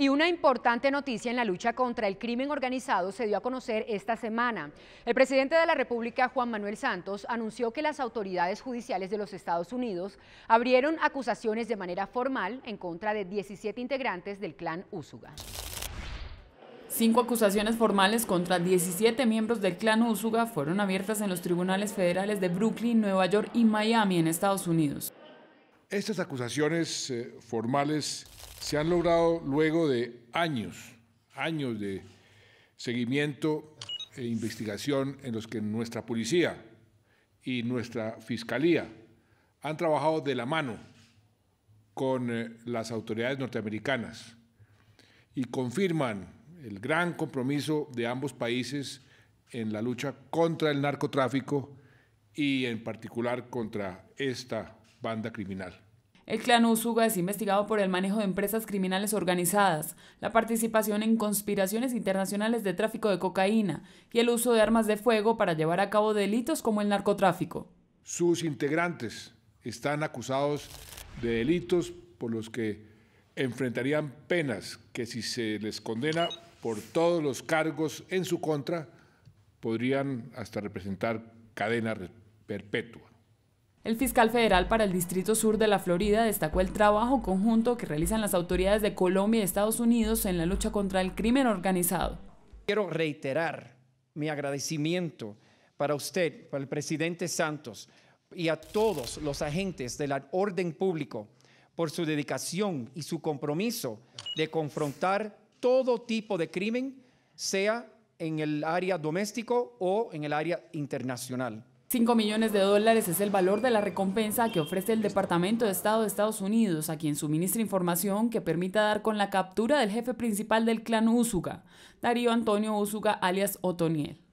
Y una importante noticia en la lucha contra el crimen organizado se dio a conocer esta semana. El presidente de la República, Juan Manuel Santos, anunció que las autoridades judiciales de los Estados Unidos abrieron acusaciones de manera formal en contra de 17 integrantes del clan Úsuga. Cinco acusaciones formales contra 17 miembros del clan Úsuga fueron abiertas en los tribunales federales de Brooklyn, Nueva York y Miami en Estados Unidos. Estas acusaciones eh, formales se han logrado luego de años, años de seguimiento e investigación en los que nuestra policía y nuestra fiscalía han trabajado de la mano con eh, las autoridades norteamericanas y confirman el gran compromiso de ambos países en la lucha contra el narcotráfico y en particular contra esta banda criminal. El clan Usuga es investigado por el manejo de empresas criminales organizadas, la participación en conspiraciones internacionales de tráfico de cocaína y el uso de armas de fuego para llevar a cabo delitos como el narcotráfico. Sus integrantes están acusados de delitos por los que enfrentarían penas que si se les condena por todos los cargos en su contra, podrían hasta representar cadena perpetua. El fiscal federal para el Distrito Sur de la Florida destacó el trabajo conjunto que realizan las autoridades de Colombia y Estados Unidos en la lucha contra el crimen organizado. Quiero reiterar mi agradecimiento para usted, para el presidente Santos y a todos los agentes de la orden público por su dedicación y su compromiso de confrontar todo tipo de crimen, sea en el área doméstico o en el área internacional. 5 millones de dólares es el valor de la recompensa que ofrece el Departamento de Estado de Estados Unidos, a quien suministra información que permita dar con la captura del jefe principal del clan Usuga, Darío Antonio Usuga alias Otoniel.